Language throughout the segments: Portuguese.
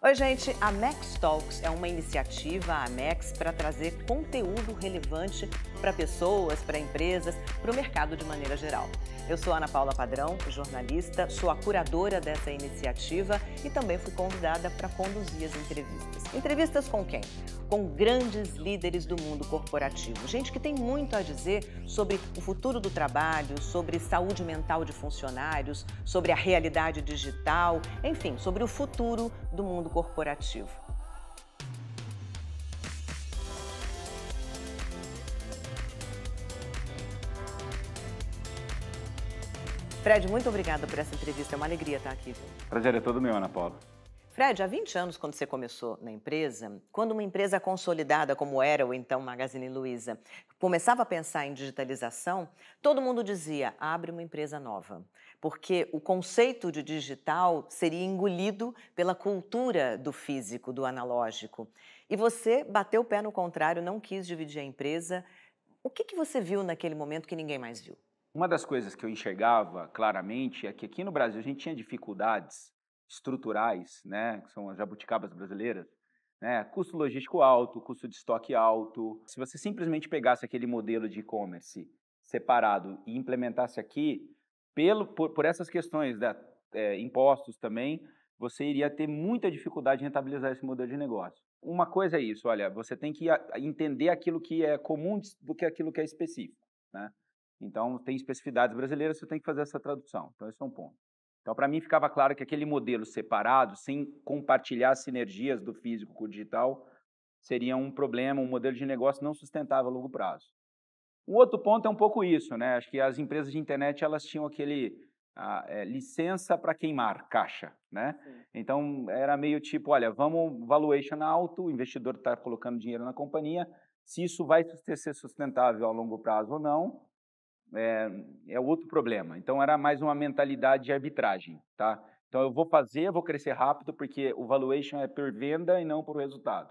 Oi, gente. A Max Talks é uma iniciativa a Max para trazer conteúdo relevante para pessoas, para empresas, para o mercado de maneira geral. Eu sou Ana Paula Padrão, jornalista, sou a curadora dessa iniciativa e também fui convidada para conduzir as entrevistas. Entrevistas com quem? Com grandes líderes do mundo corporativo, gente que tem muito a dizer sobre o futuro do trabalho, sobre saúde mental de funcionários, sobre a realidade digital, enfim, sobre o futuro do mundo mundo corporativo. Fred, muito obrigada por essa entrevista. É uma alegria estar aqui. Prazer é todo meu, Ana Paula. Fred, há 20 anos, quando você começou na empresa, quando uma empresa consolidada como era o então Magazine Luiza começava a pensar em digitalização, todo mundo dizia: abre uma empresa nova. Porque o conceito de digital seria engolido pela cultura do físico, do analógico. E você bateu o pé no contrário, não quis dividir a empresa. O que, que você viu naquele momento que ninguém mais viu? Uma das coisas que eu enxergava claramente é que aqui no Brasil a gente tinha dificuldades estruturais, né, que são as jabuticabas brasileiras, né, custo logístico alto, custo de estoque alto. Se você simplesmente pegasse aquele modelo de e-commerce separado e implementasse aqui, pelo, por, por essas questões da é, impostos também, você iria ter muita dificuldade de rentabilizar esse modelo de negócio. Uma coisa é isso, olha, você tem que entender aquilo que é comum do que aquilo que é específico, né? Então, tem especificidades brasileiras, você tem que fazer essa tradução. Então, esse é um ponto. Então, para mim, ficava claro que aquele modelo separado, sem compartilhar as sinergias do físico com o digital, seria um problema, um modelo de negócio não sustentável a longo prazo. Um outro ponto é um pouco isso, né? Acho que as empresas de internet elas tinham aquele é, licença para queimar caixa, né? Sim. Então era meio tipo, olha, vamos valuation alto, o investidor está colocando dinheiro na companhia, se isso vai ser sustentável a longo prazo ou não, é, é outro problema. Então era mais uma mentalidade de arbitragem, tá? Então eu vou fazer, vou crescer rápido porque o valuation é por venda e não por resultado.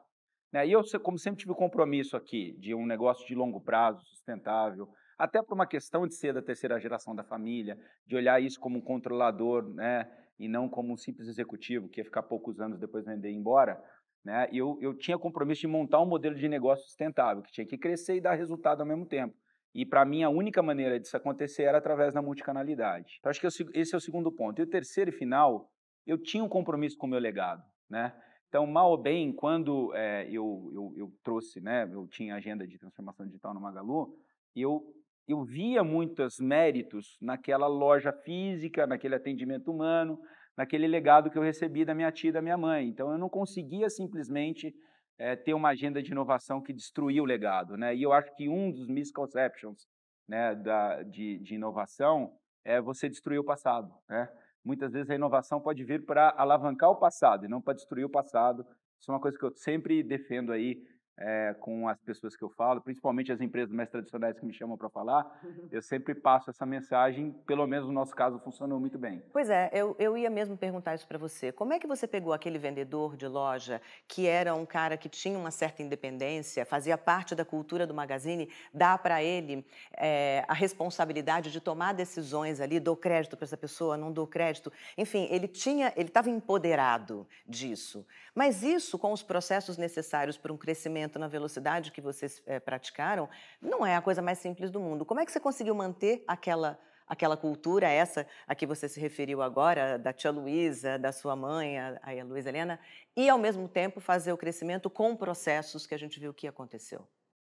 Né? E eu, como sempre tive o um compromisso aqui de um negócio de longo prazo, sustentável, até por uma questão de ser da terceira geração da família, de olhar isso como um controlador, né? E não como um simples executivo que ia ficar poucos anos depois vender e ir embora. Né? Eu, eu tinha compromisso de montar um modelo de negócio sustentável, que tinha que crescer e dar resultado ao mesmo tempo. E para mim, a única maneira disso acontecer era através da multicanalidade. Então, acho que esse é o segundo ponto. E o terceiro e final, eu tinha um compromisso com o meu legado. Né? Então, mal ou bem, quando é, eu, eu, eu, trouxe, né, eu tinha agenda de transformação digital no Magalu, eu, eu via muitos méritos naquela loja física, naquele atendimento humano, naquele legado que eu recebi da minha tia e da minha mãe. Então, eu não conseguia simplesmente é, ter uma agenda de inovação que destruiu o legado. Né? E eu acho que um dos misconceptions né, da, de, de, inovação é você destruir o passado. Né? Muitas vezes a inovação pode vir para alavancar o passado e não para destruir o passado. Isso é uma coisa que eu sempre defendo aí é, com as pessoas que eu falo, principalmente as empresas mais tradicionais que me chamam para falar, eu sempre passo essa mensagem, pelo menos no nosso caso funcionou muito bem. Pois é, eu, eu ia mesmo perguntar isso para você. Como é que você pegou aquele vendedor de loja que era um cara que tinha uma certa independência, fazia parte da cultura do magazine, dá para ele é, a responsabilidade de tomar decisões ali, dou crédito para essa pessoa, não dou crédito. Enfim, ele tinha, ele estava empoderado disso. Mas isso, com os processos necessários para um crescimento na velocidade que vocês é, praticaram, não é a coisa mais simples do mundo. Como é que você conseguiu manter aquela aquela cultura essa a que você se referiu agora, da tia Luísa, da sua mãe, a, a Luísa Helena, e ao mesmo tempo fazer o crescimento com processos que a gente viu que aconteceu?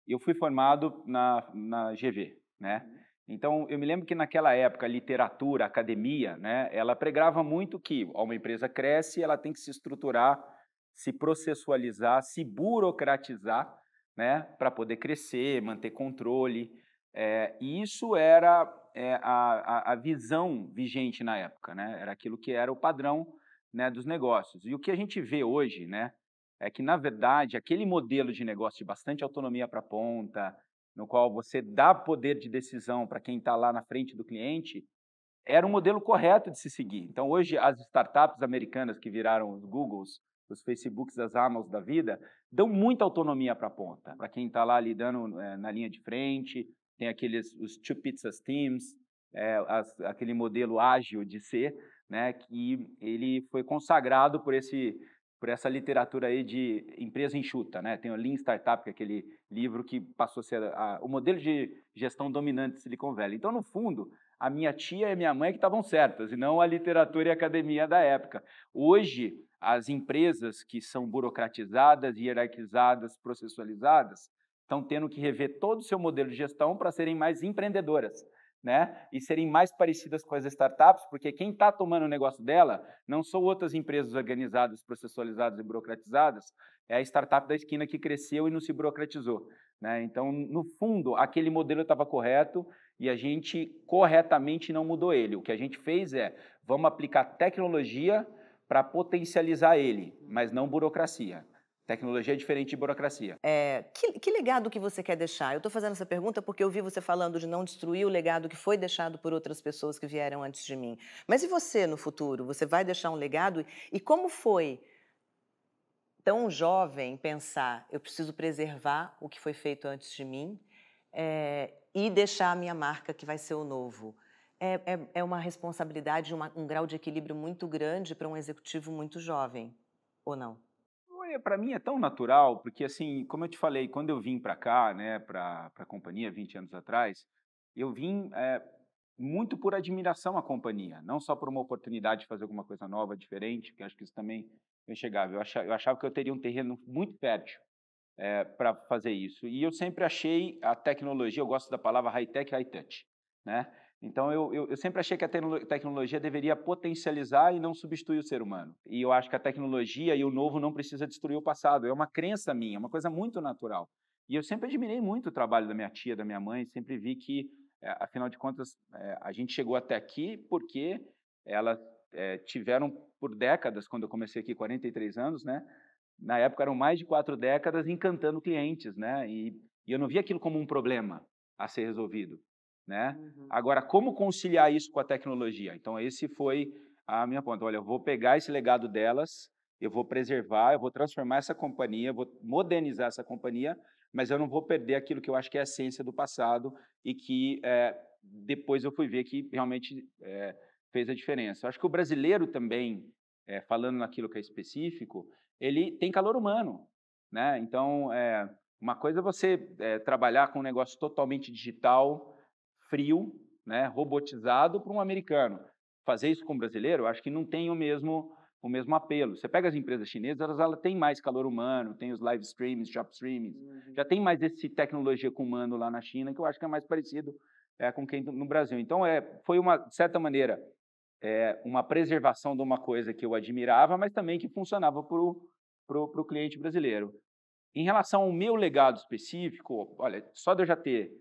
Eu fui formado na, na GV, né? Uhum. Então, eu me lembro que naquela época, literatura, academia, né, ela pregava muito que uma empresa cresce, ela tem que se estruturar se processualizar, se burocratizar, né, para poder crescer, manter controle. É, e isso era é, a, a visão vigente na época, né? Era aquilo que era o padrão né, dos negócios. E o que a gente vê hoje, né, é que na verdade aquele modelo de negócio de bastante autonomia para a ponta, no qual você dá poder de decisão para quem está lá na frente do cliente, era um modelo correto de se seguir. Então hoje as startups americanas que viraram os Googles os Facebooks das Amazons da vida, dão muita autonomia para a ponta, para quem está lá lidando é, na linha de frente, tem aqueles os two pizzas teams, é, as, aquele modelo ágil de ser, né, que ele foi consagrado por esse por essa literatura aí de empresa enxuta, né? Tem o Lean Startup, que é aquele livro que passou a ser a, o modelo de gestão dominante de Silicon Valley. Então, no fundo, a minha tia e a minha mãe é que estavam certas, e não a literatura e a academia da época. Hoje, as empresas que são burocratizadas, hierarquizadas, processualizadas, estão tendo que rever todo o seu modelo de gestão para serem mais empreendedoras. Né? E serem mais parecidas com as startups, porque quem está tomando o negócio dela não são outras empresas organizadas, processualizadas e burocratizadas, é a startup da esquina que cresceu e não se burocratizou. Né? Então, no fundo, aquele modelo estava correto e a gente corretamente não mudou ele. O que a gente fez é vamos aplicar tecnologia para potencializar ele, mas não burocracia. Tecnologia é diferente de burocracia. É, que, que legado que você quer deixar? Eu estou fazendo essa pergunta porque eu vi você falando de não destruir o legado que foi deixado por outras pessoas que vieram antes de mim. Mas e você no futuro? Você vai deixar um legado? E como foi tão jovem pensar eu preciso preservar o que foi feito antes de mim é, e deixar a minha marca que vai ser o novo? é, é, é uma responsabilidade, uma, um grau de equilíbrio muito grande para um executivo muito jovem, ou não? para mim é tão natural, porque assim, como eu te falei, quando eu vim para cá, né, para a companhia 20 anos atrás, eu vim é, muito por admiração à companhia, não só por uma oportunidade de fazer alguma coisa nova, diferente, que acho que isso também é eu chegava. Eu achava, eu achava que eu teria um terreno muito fértil é, para fazer isso. E eu sempre achei a tecnologia, eu gosto da palavra high-tech, high-touch, né? Então, eu, eu, eu, sempre achei que a tecnologia deveria potencializar e não substituir o ser humano. E eu acho que a tecnologia e o novo não precisa destruir o passado. É uma crença minha, é uma coisa muito natural. E eu sempre admirei muito o trabalho da minha tia, da minha mãe, sempre vi que, eh, afinal de contas, eh, a gente chegou até aqui porque elas eh, tiveram por décadas, quando eu comecei aqui, 43 anos, né? Na época eram mais de quatro décadas encantando clientes, né? E, e eu não via aquilo como um problema a ser resolvido. Né? Uhum. Agora, como conciliar isso com a tecnologia? Então, esse foi a minha ponta. Olha, eu vou pegar esse legado delas, eu vou preservar, eu vou transformar essa companhia, vou modernizar essa companhia, mas eu não vou perder aquilo que eu acho que é a essência do passado e que é, depois eu fui ver que realmente é, fez a diferença. Eu acho que o brasileiro também, é, falando naquilo que é específico, ele tem calor humano, né? Então, uma coisa é você trabalhar com um negócio totalmente digital, frio, né, robotizado para um americano. Fazer isso com um brasileiro, acho que não tem o mesmo o mesmo apelo. Você pega as empresas chinesas, elas, elas têm mais calor humano, tem os live streams, shop streams, uhum. já tem mais esse tecnologia com humano lá na China, que eu acho que é mais parecido é, com quem no Brasil. Então, é, foi uma, de certa maneira, é, uma preservação de uma coisa que eu admirava, mas também que funcionava para o cliente brasileiro. Em relação ao meu legado específico, olha, só de eu já ter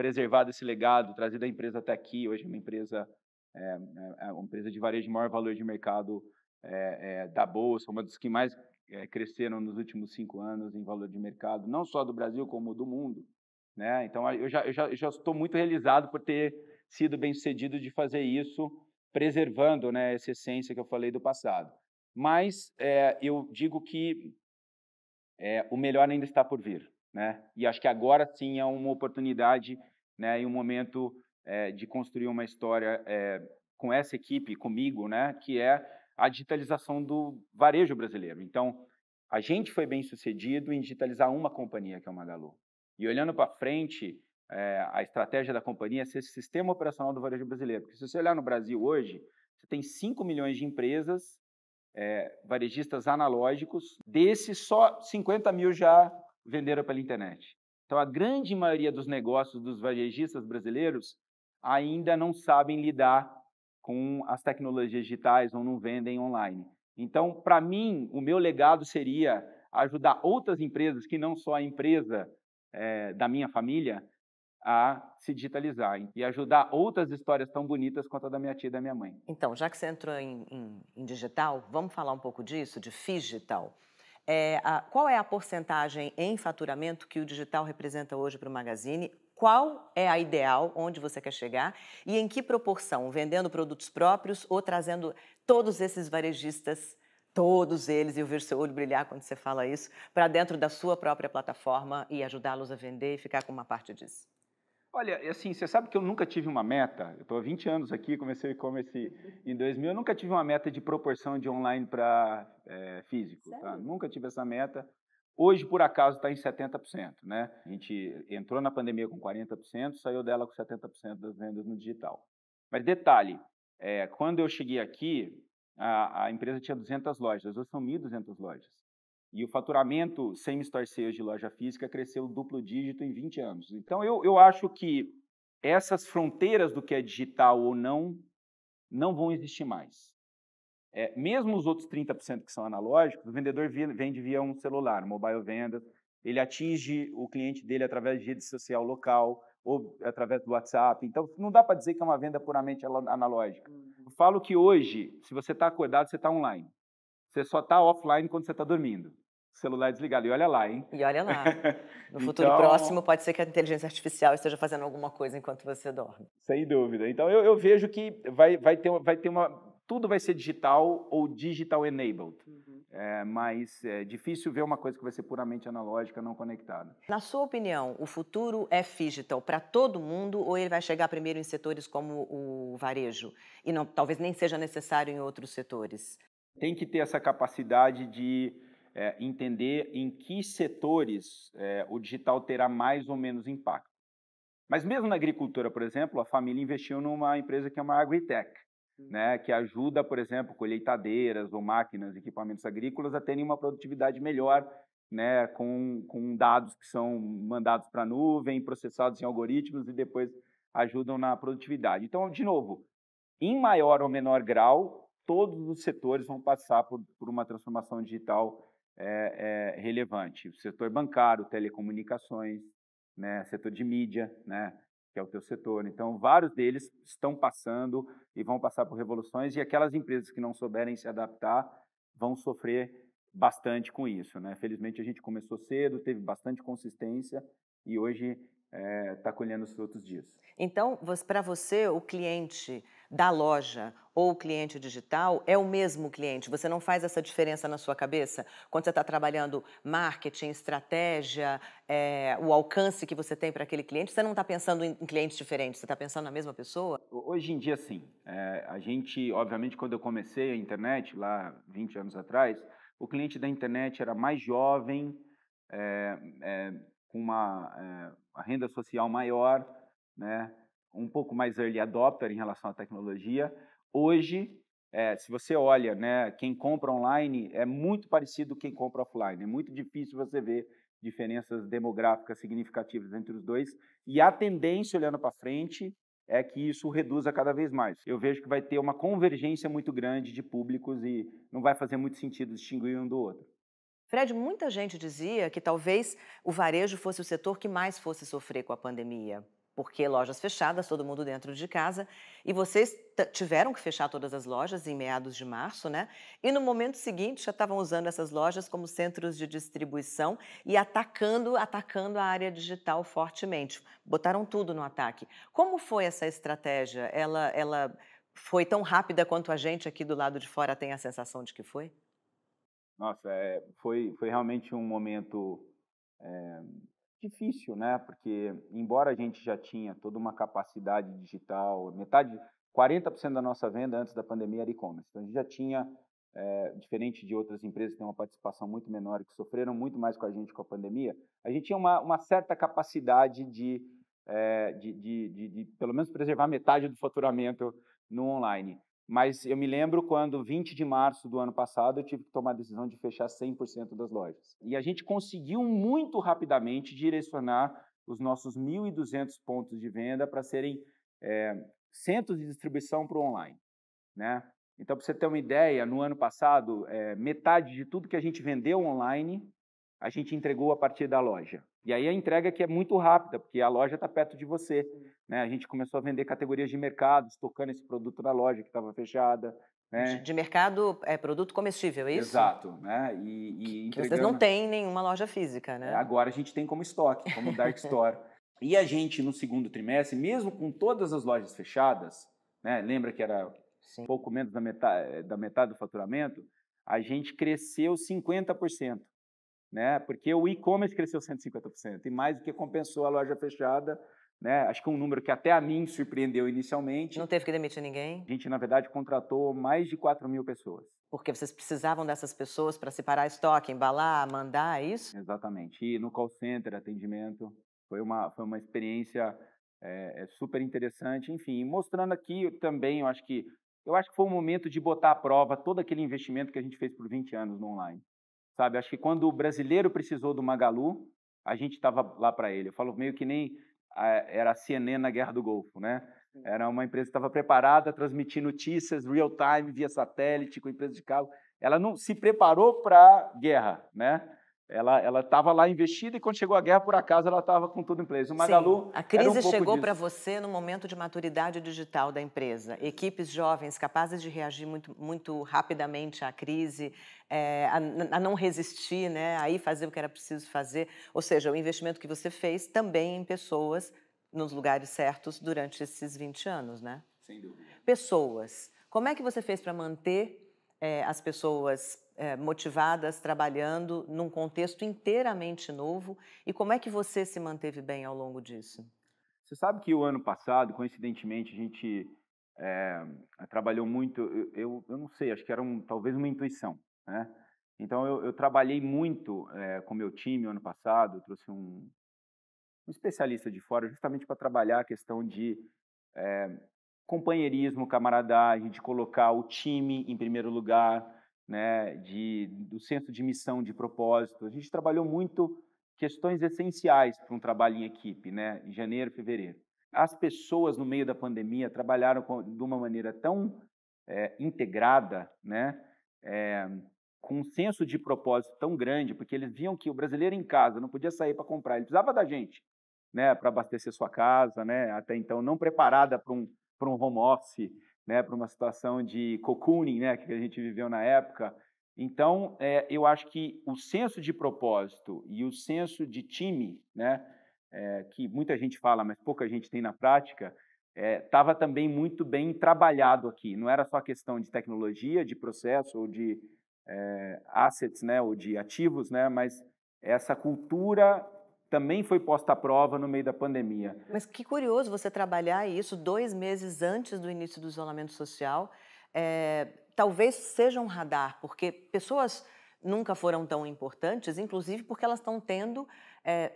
preservado esse legado, trazido a empresa até aqui. Hoje é uma empresa, eh, é, é uma empresa de varejo de maior valor de mercado é, da Bolsa, uma das que mais cresceram nos últimos cinco anos em valor de mercado, não só do Brasil, como do mundo. Né? Então, eu já, eu, já, eu já estou muito realizado por ter sido bem sucedido de fazer isso, preservando né, essa essência que eu falei do passado. Mas eu digo que o melhor ainda está por vir. Né? E acho que agora sim é uma oportunidade né, e um momento é, de construir uma história é, com essa equipe, comigo, né, que é a digitalização do varejo brasileiro. Então, a gente foi bem sucedido em digitalizar uma companhia, que é o Magalu. E olhando para frente, é, a estratégia da companhia é ser sistema operacional do varejo brasileiro. Porque se você olhar no Brasil hoje, você tem 5 milhões de empresas, é, varejistas analógicos, desses só 50 mil já venderam pela internet. Então, a grande maioria dos negócios dos varejistas brasileiros ainda não sabem lidar com as tecnologias digitais ou não vendem online. Então, para mim, o meu legado seria ajudar outras empresas, que não só a empresa é, da minha família, a se digitalizar hein? e ajudar outras histórias tão bonitas quanto a da minha tia e da minha mãe. Então, já que você entrou em, em, em digital, vamos falar um pouco disso, de digital. É, a, qual é a porcentagem em faturamento que o digital representa hoje para o Magazine? Qual é a ideal, onde você quer chegar e em que proporção? Vendendo produtos próprios ou trazendo todos esses varejistas, todos eles, e eu vejo seu olho brilhar quando você fala isso, para dentro da sua própria plataforma e ajudá-los a vender e ficar com uma parte disso? Olha, assim, você sabe que eu nunca tive uma meta. Eu estou há 20 anos aqui, comecei e-commerce em 2000. Eu nunca tive uma meta de proporção de online para é, físico. Tá? Nunca tive essa meta. Hoje, por acaso, está em 70%. Né? A gente entrou na pandemia com 40%, saiu dela com 70% das vendas no digital. Mas detalhe, é, quando eu cheguei aqui, a, a empresa tinha 200 lojas. Hoje são 1.200 lojas. E o faturamento sem store de loja física cresceu duplo dígito em 20 anos. Então, eu, eu acho que essas fronteiras do que é digital ou não, não vão existir mais. É, mesmo os outros 30% que são analógicos, o vendedor vende via um celular, mobile venda, ele atinge o cliente dele através de rede social local ou através do WhatsApp. Então, não dá para dizer que é uma venda puramente analógica. Uhum. Eu falo que hoje, se você está acordado, você está online. Você só está offline quando você está dormindo celular desligado. E olha lá, hein? E olha lá. No futuro então, próximo, pode ser que a inteligência artificial esteja fazendo alguma coisa enquanto você dorme. Sem dúvida. Então, eu, eu vejo que vai, vai, ter, vai ter uma. Tudo vai ser digital ou digital enabled. Uhum. É, mas é difícil ver uma coisa que vai ser puramente analógica, não conectada. Na sua opinião, o futuro é digital para todo mundo ou ele vai chegar primeiro em setores como o varejo? E não, talvez nem seja necessário em outros setores? Tem que ter essa capacidade de é, entender em que setores é, o digital terá mais ou menos impacto. Mas mesmo na agricultura, por exemplo, a família investiu numa empresa que é uma agritech, hum. né, que ajuda, por exemplo, colheitadeiras ou máquinas, equipamentos agrícolas a terem uma produtividade melhor né, com, com dados que são mandados para a nuvem, processados em algoritmos e depois ajudam na produtividade. Então, de novo, em maior ou menor grau, todos os setores vão passar por, por uma transformação digital é, é, relevante. O setor bancário, telecomunicações, né, setor de mídia, né, que é o teu setor. Então, vários deles estão passando e vão passar por revoluções e aquelas empresas que não souberem se adaptar vão sofrer bastante com isso. Né? Felizmente, a gente começou cedo, teve bastante consistência e hoje está é, tá colhendo os frutos disso. Então, para você, o cliente da loja ou cliente digital é o mesmo cliente. Você não faz essa diferença na sua cabeça quando você está trabalhando marketing, estratégia, é, o alcance que você tem para aquele cliente. Você não está pensando em clientes diferentes. Você está pensando na mesma pessoa. Hoje em dia, sim. É, a gente, obviamente, quando eu comecei a internet lá 20 anos atrás, o cliente da internet era mais jovem, é, é com uma, uma é, renda social maior, né? um pouco mais early adopter em relação à tecnologia. Hoje, é, se você olha, né, quem compra online é muito parecido com quem compra offline. É muito difícil você ver diferenças demográficas significativas entre os dois. E a tendência, olhando para frente, é que isso reduza cada vez mais. Eu vejo que vai ter uma convergência muito grande de públicos e não vai fazer muito sentido distinguir um do outro. Fred, muita gente dizia que talvez o varejo fosse o setor que mais fosse sofrer com a pandemia porque lojas fechadas, todo mundo dentro de casa, e vocês tiveram que fechar todas as lojas em meados de março, né? E no momento seguinte já estavam usando essas lojas como centros de distribuição e atacando, atacando a área digital fortemente. Botaram tudo no ataque. Como foi essa estratégia? Ela, ela foi tão rápida quanto a gente aqui do lado de fora tem a sensação de que foi? Nossa, é, foi, foi realmente um momento é, difícil, né? Porque embora a gente já tinha toda uma capacidade digital, metade, 40% da nossa venda antes da pandemia era e-commerce. Então a gente já tinha, é, diferente de outras empresas que têm uma participação muito menor e que sofreram muito mais com a gente com a pandemia, a gente tinha uma, uma certa capacidade de, é, de, de, de, de pelo menos preservar metade do faturamento no online. Mas eu me lembro quando, 20 de março do ano passado, eu tive que tomar a decisão de fechar 100% das lojas. E a gente conseguiu muito rapidamente direcionar os nossos 1.200 pontos de venda para serem é, centros de distribuição para o online. Né? Então, para você ter uma ideia, no ano passado, é, metade de tudo que a gente vendeu online, a gente entregou a partir da loja. E aí a entrega que é muito rápida, porque a loja está perto de você. Né? A gente começou a vender categorias de mercados, tocando esse produto na loja que estava fechada. Né? De, mercado é produto comestível, é isso? Exato, né? E, e vocês não têm nenhuma loja física, né? É, agora a gente tem como estoque, como dark store. e a gente no segundo trimestre, mesmo com todas as lojas fechadas, né? Lembra que era Sim. pouco menos da metade, é, da metade do faturamento, a gente cresceu 50%, né? Porque o e-commerce cresceu 150% e mais do que compensou a loja fechada né? Acho que é um número que até a mim surpreendeu inicialmente. Não teve que demitir ninguém? A gente, na verdade, contratou mais de 4 mil pessoas. Porque vocês precisavam dessas pessoas para separar estoque, embalar, mandar, é isso? Exatamente. E no call center, atendimento, foi uma, foi uma experiência é, é super interessante. Enfim, mostrando aqui também, eu acho que eu acho que foi o momento de botar à prova todo aquele investimento que a gente fez por 20 anos no online. Sabe, acho que quando o brasileiro precisou do Magalu, a gente estava lá para ele. Eu falo meio que nem a, era a CNN na Guerra do Golfo, né? Era uma empresa que estava preparada, transmitir notícias real time via satélite com empresa de cabo. Ela não se preparou para guerra, né? Ela estava lá investida e quando chegou a guerra, por acaso, ela estava com tudo em place. O Magalu. Sim, a crise um chegou para você no momento de maturidade digital da empresa. Equipes jovens capazes de reagir muito, muito rapidamente à crise, é, a, a, não resistir, né? aí fazer o que era preciso fazer. Ou seja, o investimento que você fez também em pessoas nos lugares certos durante esses 20 anos, né? Sem dúvida. Pessoas. Como é que você fez para manter é, as pessoas é, motivadas, trabalhando num contexto inteiramente novo. E como é que você se manteve bem ao longo disso? Você sabe que o ano passado, coincidentemente, a gente é, trabalhou muito. Eu, eu, não sei, acho que era um, talvez uma intuição, né? Então eu, eu trabalhei muito é, com meu time ano passado. trouxe um, um especialista de fora justamente para trabalhar a questão de é, companheirismo, camaradagem, de colocar o time em primeiro lugar, né, de, do senso de missão, de propósito. A gente trabalhou muito questões essenciais para um trabalho em equipe, né, em janeiro, fevereiro. As pessoas, no meio da pandemia, trabalharam com, de uma maneira tão é, integrada, né, é, com um senso de propósito tão grande, porque eles viam que o brasileiro em casa não podia sair para comprar, ele precisava da gente né, para abastecer sua casa, né, até então não preparada para um, um home office né, para uma situação de cocooning, né, que a gente viveu na época. Então, é, eu acho que o senso de propósito e o senso de time, né, é, que muita gente fala, mas pouca gente tem na prática, estava é, também muito bem trabalhado aqui. Não era só questão de tecnologia, de processo ou de é, assets, né, ou de ativos, né, mas essa cultura também foi posta à prova no meio da pandemia. Mas que curioso você trabalhar isso dois meses antes do início do isolamento social. É, talvez seja um radar, porque pessoas nunca foram tão importantes, inclusive porque elas estão tendo é,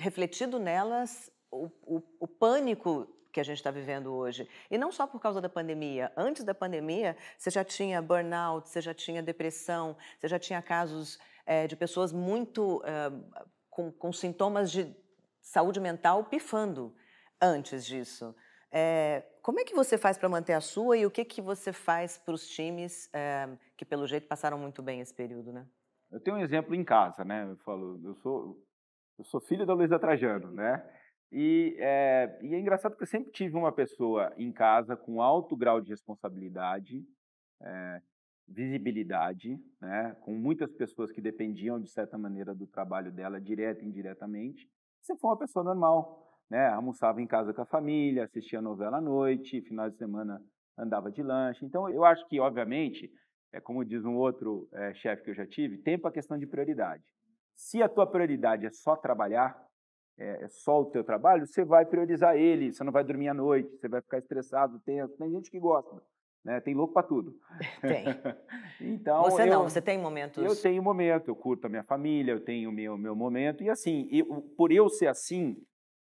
refletido nelas o, o, o pânico que a gente está vivendo hoje. E não só por causa da pandemia. Antes da pandemia, você já tinha burnout, você já tinha depressão, você já tinha casos é, de pessoas muito é, com, com sintomas de saúde mental pifando antes disso. É, como é que você faz para manter a sua e o que, que você faz para os times é, que, pelo jeito, passaram muito bem esse período, né? Eu tenho um exemplo em casa, né? Eu falo, eu sou, eu sou filho da Luísa Trajano, né? E é, e é engraçado porque eu sempre tive uma pessoa em casa com alto grau de responsabilidade, é, visibilidade, né, com muitas pessoas que dependiam de certa maneira do trabalho dela, direta e indiretamente, você foi uma pessoa normal, né, almoçava em casa com a família, assistia novela à noite, final de semana andava de lanche. Então, eu acho que, obviamente, é como diz um outro é, chefe que eu já tive, tempo é questão de prioridade. Se a tua prioridade é só trabalhar, é, é só o teu trabalho, você vai priorizar ele, você não vai dormir à noite, você vai ficar estressado, tenso. Tem gente que gosta né? Tem louco para tudo. Tem. então, você eu, não, você tem momentos. Eu tenho momento, eu curto a minha família, eu tenho o meu, meu momento. E assim, eu, por eu ser assim,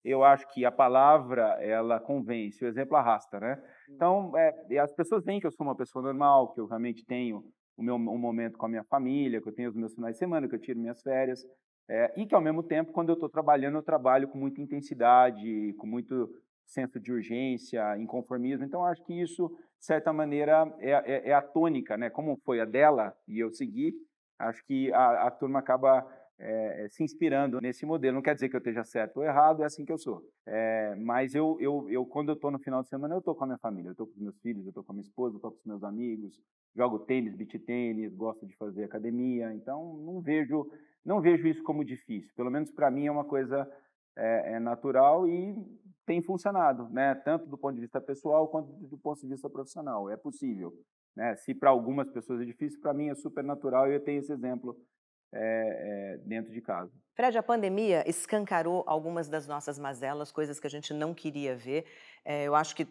eu acho que a palavra, ela convence, o exemplo arrasta, né? Hum. Então, é, as pessoas veem que eu sou uma pessoa normal, que eu realmente tenho o meu um momento com a minha família, que eu tenho os meus finais de semana, que eu tiro minhas férias. É, e que, ao mesmo tempo, quando eu estou trabalhando, eu trabalho com muita intensidade, com muito senso de urgência, inconformismo. Então, acho que isso, de certa maneira, é, é, é a tônica, né? Como foi a dela e eu segui, acho que a, a turma acaba é, é se inspirando nesse modelo. Não quer dizer que eu esteja certo ou errado, é assim que eu sou. É, mas eu, eu, eu, quando eu estou no final de semana, eu estou com a minha família, eu estou com os meus filhos, eu estou com a minha esposa, eu estou com os meus amigos, jogo tênis, beat tênis, gosto de fazer academia. Então, não vejo, não vejo isso como difícil. Pelo menos para mim é uma coisa é, é natural e tem funcionado, né? Tanto do ponto de vista pessoal quanto do ponto de vista profissional. É possível, né? Se para algumas pessoas é difícil, para mim é super natural e eu tenho esse exemplo é, é, dentro de casa. Fred, a pandemia escancarou algumas das nossas mazelas, coisas que a gente não queria ver. É, eu acho que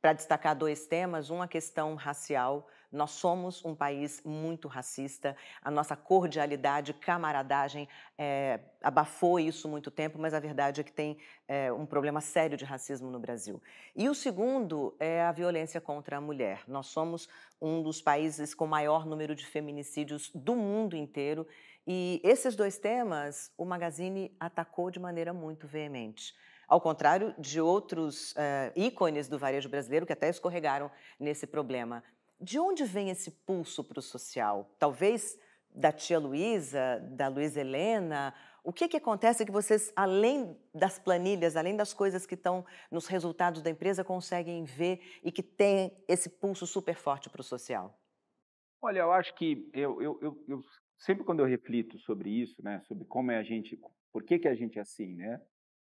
para destacar dois temas, uma questão racial nós somos um país muito racista, a nossa cordialidade, camaradagem é, abafou isso muito tempo, mas a verdade é que tem é, um problema sério de racismo no Brasil. E o segundo é a violência contra a mulher. Nós somos um dos países com maior número de feminicídios do mundo inteiro. E esses dois temas o Magazine atacou de maneira muito veemente. Ao contrário de outros uh, ícones do varejo brasileiro que até escorregaram nesse problema. De onde vem esse pulso para o social? Talvez da tia Luísa, da Luísa Helena? O que, que acontece que vocês, além das planilhas, além das coisas que estão nos resultados da empresa, conseguem ver e que tem esse pulso super forte para o social? Olha, eu acho que eu, eu, eu, eu, sempre quando eu reflito sobre isso, né, sobre como é a gente, por que, que a gente é assim, né?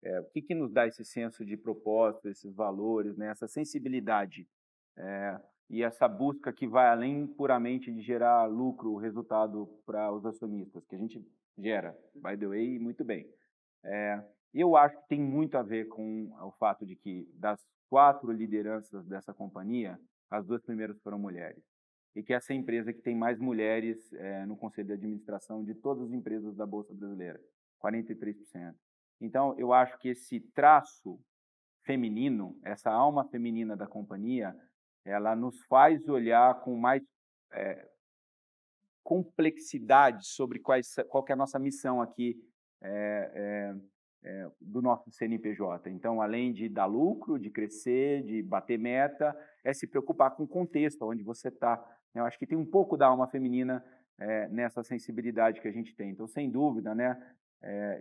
É, o que, que nos dá esse senso de propósito, esses valores, né, essa sensibilidade é, e essa busca que vai além puramente de gerar lucro, resultado para os acionistas, que a gente gera, by the way, muito bem. É, eu acho que tem muito a ver com o fato de que das quatro lideranças dessa companhia, as duas primeiras foram mulheres. E que essa é a empresa que tem mais mulheres é, no conselho de administração de todas as empresas da Bolsa Brasileira, 43%. Então, eu acho que esse traço feminino, essa alma feminina da companhia, ela nos faz olhar com mais é, complexidade sobre quais, qual é a nossa missão aqui é, é, do nosso CNPJ. Então, além de dar lucro, de crescer, de bater meta, é se preocupar com o contexto onde você está. Né? Eu acho que tem um pouco da alma feminina nessa sensibilidade que a gente tem. Então, sem dúvida, né,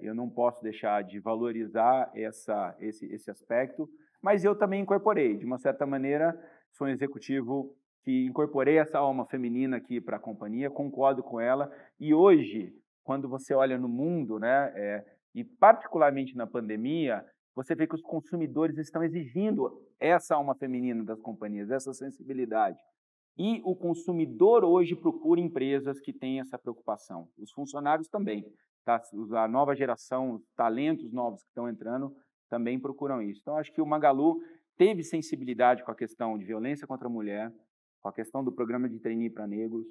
eu não posso deixar de valorizar essa, esse, esse aspecto, mas eu também incorporei, de uma certa maneira, sou um executivo que incorporei essa alma feminina aqui para a companhia, concordo com ela. E hoje, quando você olha no mundo, né, é, e particularmente na pandemia, você vê que os consumidores estão exigindo essa alma feminina das companhias, essa sensibilidade. E o consumidor hoje procura empresas que têm essa preocupação. Os funcionários também. Tá? A nova geração, talentos novos que estão entrando, também procuram isso. Então, acho que o Magalu teve sensibilidade com a questão de violência contra a mulher, com a questão do programa de treininho para negros,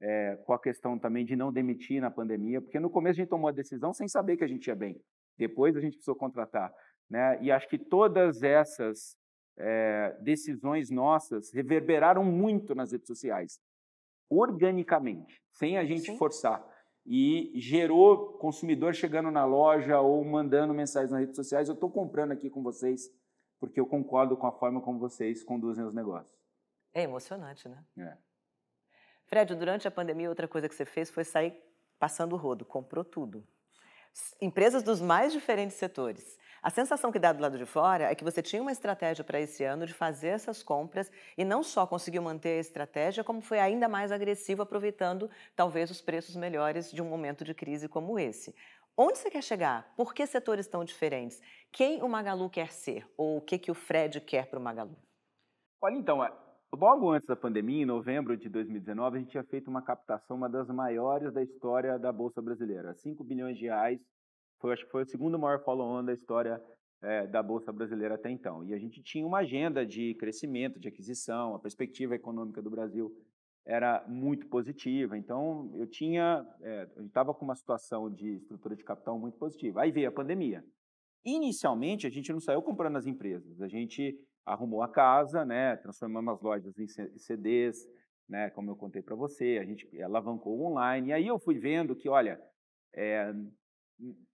é, com a questão também de não demitir na pandemia, porque no começo a gente tomou a decisão sem saber que a gente ia bem, depois a gente precisou contratar. Né? E acho que todas essas é, decisões nossas reverberaram muito nas redes sociais, organicamente, sem a gente Sim. forçar. E gerou consumidor chegando na loja ou mandando mensagens nas redes sociais: eu estou comprando aqui com vocês porque eu concordo com a forma como vocês conduzem os negócios. É emocionante, né? É. Fred, durante a pandemia, outra coisa que você fez foi sair passando o rodo, comprou tudo. Empresas dos mais diferentes setores. A sensação que dá do lado de fora é que você tinha uma estratégia para esse ano de fazer essas compras e não só conseguiu manter a estratégia, como foi ainda mais agressivo, aproveitando talvez os preços melhores de um momento de crise como esse. Onde você quer chegar? Por que setores tão diferentes? Quem o Magalu quer ser? Ou o que, que o Fred quer para o Magalu? Olha, então, é, logo antes da pandemia, em novembro de 2019, a gente tinha feito uma captação, uma das maiores da história da Bolsa Brasileira. 5 bilhões de reais, foi, acho que foi o segundo maior follow-on da história é, da Bolsa Brasileira até então. E a gente tinha uma agenda de crescimento, de aquisição, a perspectiva econômica do Brasil era muito positiva. Então, eu tinha, é, eu estava com uma situação de estrutura de capital muito positiva. Aí veio a pandemia. Inicialmente, a gente não saiu comprando as empresas, a gente arrumou a casa, né, transformamos as lojas em CDs, né, como eu contei para você, a gente alavancou online. E aí eu fui vendo que, olha, é,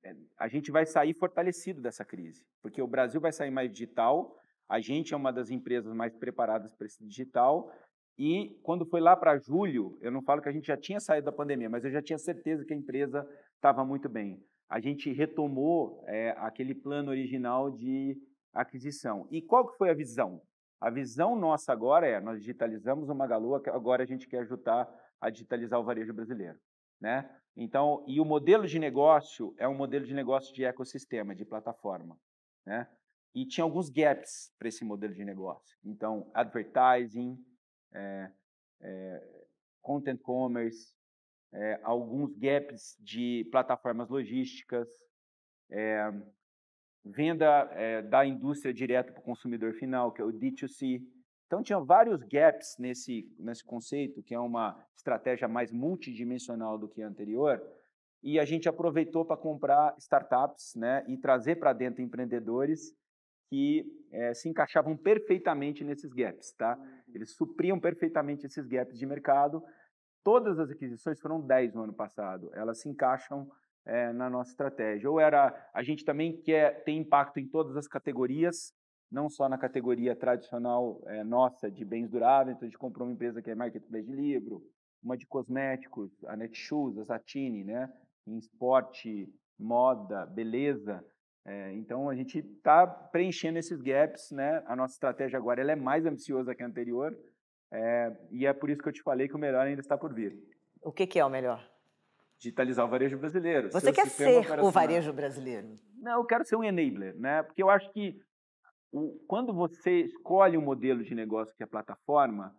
é, a gente vai sair fortalecido dessa crise, porque o Brasil vai sair mais digital, a gente é uma das empresas mais preparadas para esse digital, e quando foi lá para julho, eu não falo que a gente já tinha saído da pandemia, mas eu já tinha certeza que a empresa estava muito bem. A gente retomou é, aquele plano original de aquisição. E qual que foi a visão? A visão nossa agora é, nós digitalizamos o Magalu, agora a gente quer ajudar a digitalizar o varejo brasileiro, né? Então, e o modelo de negócio é um modelo de negócio de ecossistema, de plataforma, né? E tinha alguns gaps para esse modelo de negócio. Então, advertising, eh, eh, content commerce, eh, alguns gaps de plataformas logísticas, venda da indústria direto para o consumidor final, que é o D2C. Então, tinha vários gaps nesse, nesse conceito, que é uma estratégia mais multidimensional do que a anterior, e a gente aproveitou para comprar startups né, e trazer para dentro empreendedores que é, se encaixavam perfeitamente nesses gaps, tá? Uhum. Eles supriam perfeitamente esses gaps de mercado. Todas as aquisições foram 10 no ano passado, elas se encaixam é, na nossa estratégia. Ou era, a gente também quer ter impacto em todas as categorias, não só na categoria tradicional é, nossa de bens duráveis, então a gente comprou uma empresa que é marketplace de livro, uma de cosméticos, a Netshoes, a Satine, né? em esporte, moda, beleza, é, então, a gente está preenchendo esses gaps. Né? A nossa estratégia agora ela é mais ambiciosa que a anterior é, e é por isso que eu te falei que o melhor ainda está por vir. O que, que é o melhor? Digitalizar o varejo brasileiro. Você quer ser o varejo brasileiro? Não, eu quero ser um enabler, né? porque eu acho que o, quando você escolhe um modelo de negócio que é a plataforma,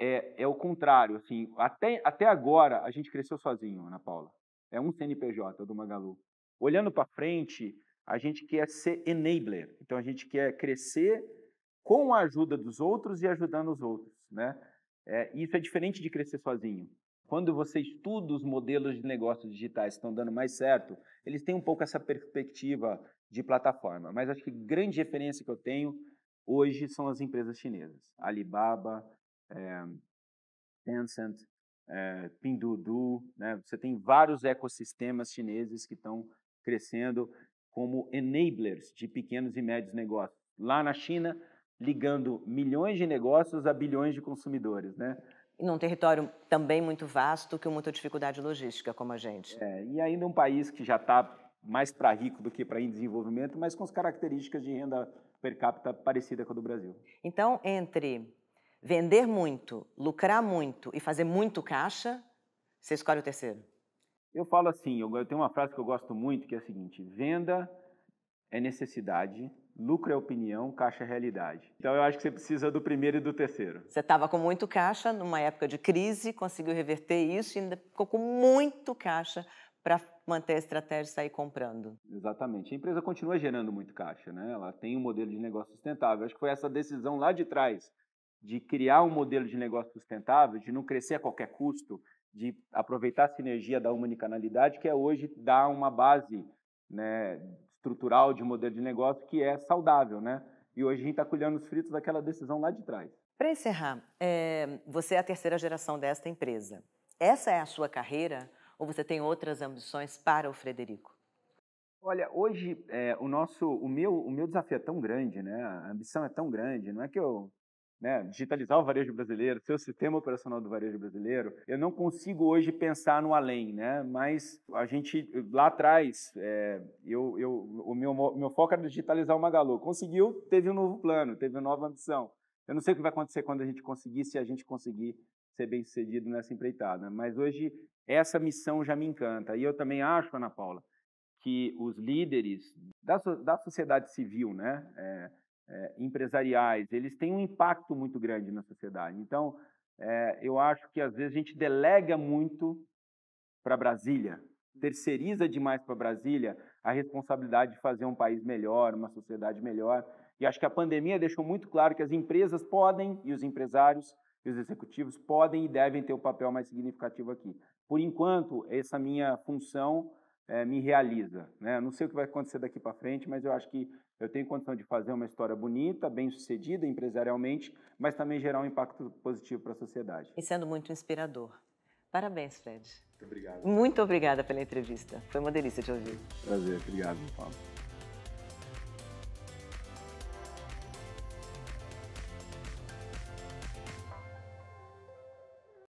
é, é o contrário. Assim, até, até agora, a gente cresceu sozinho, Ana Paula. É um CNPJ do Magalu. Olhando para frente, a gente quer ser enabler. Então, a gente quer crescer com a ajuda dos outros e ajudando os outros, né? É, isso é diferente de crescer sozinho. Quando você estuda os modelos de negócios digitais que estão dando mais certo, eles têm um pouco essa perspectiva de plataforma. Mas acho que grande referência que eu tenho hoje são as empresas chinesas. Alibaba, é, Tencent, é, Pinduoduo. Né? Você tem vários ecossistemas chineses que estão crescendo como enablers de pequenos e médios negócios. Lá na China, ligando milhões de negócios a bilhões de consumidores, né? Num território também muito vasto, com muita dificuldade logística, como a gente. É, e ainda um país que já está mais para rico do que para em desenvolvimento, mas com as características de renda per capita parecida com a do Brasil. Então, entre vender muito, lucrar muito e fazer muito caixa, você escolhe o terceiro. Eu falo assim, eu, tenho uma frase que eu gosto muito, que é a seguinte: venda é necessidade, lucro é opinião, caixa é realidade. Então eu acho que você precisa do primeiro e do terceiro. Você estava com muito caixa numa época de crise, conseguiu reverter isso e ainda ficou com muito caixa para manter a estratégia e sair comprando. Exatamente. A empresa continua gerando muito caixa, né? Ela tem um modelo de negócio sustentável. Acho que foi essa decisão lá de trás de criar um modelo de negócio sustentável, de não crescer a qualquer custo, de aproveitar a sinergia da humanicanalidade, que é hoje dar uma base né, estrutural de modelo de negócio que é saudável, né? E hoje a gente está colhendo os frutos daquela decisão lá de trás. Para encerrar, é, você é a terceira geração desta empresa. Essa é a sua carreira ou você tem outras ambições para o Frederico? Olha, hoje é, o nosso, o meu, o meu desafio é tão grande, né? A ambição é tão grande. Não é que eu né, digitalizar o varejo brasileiro, seu sistema operacional do varejo brasileiro, eu não consigo hoje pensar no além, né? Mas a gente lá atrás, é, eu, eu, o meu, meu foco era digitalizar o Magalu, conseguiu, teve um novo plano, teve uma nova ambição. Eu não sei o que vai acontecer quando a gente conseguir, se a gente conseguir ser bem sucedido nessa empreitada, mas hoje essa missão já me encanta. E eu também acho, Ana Paula, que os líderes da, da sociedade civil, né, é, é, empresariais, eles têm um impacto muito grande na sociedade. Então, é, eu acho que às vezes a gente delega muito para Brasília, terceiriza demais para Brasília a responsabilidade de fazer um país melhor, uma sociedade melhor. E acho que a pandemia deixou muito claro que as empresas podem, e os empresários e os executivos podem e devem ter um papel mais significativo aqui. Por enquanto, essa minha função é, me realiza. Né? Não sei o que vai acontecer daqui para frente, mas eu acho que eu tenho condição de fazer uma história bonita, bem sucedida empresarialmente, mas também gerar um impacto positivo para a sociedade. E sendo muito inspirador. Parabéns, Fred. Muito obrigado. Muito obrigada pela entrevista. Foi uma delícia te ouvir. Prazer, obrigado, Paulo.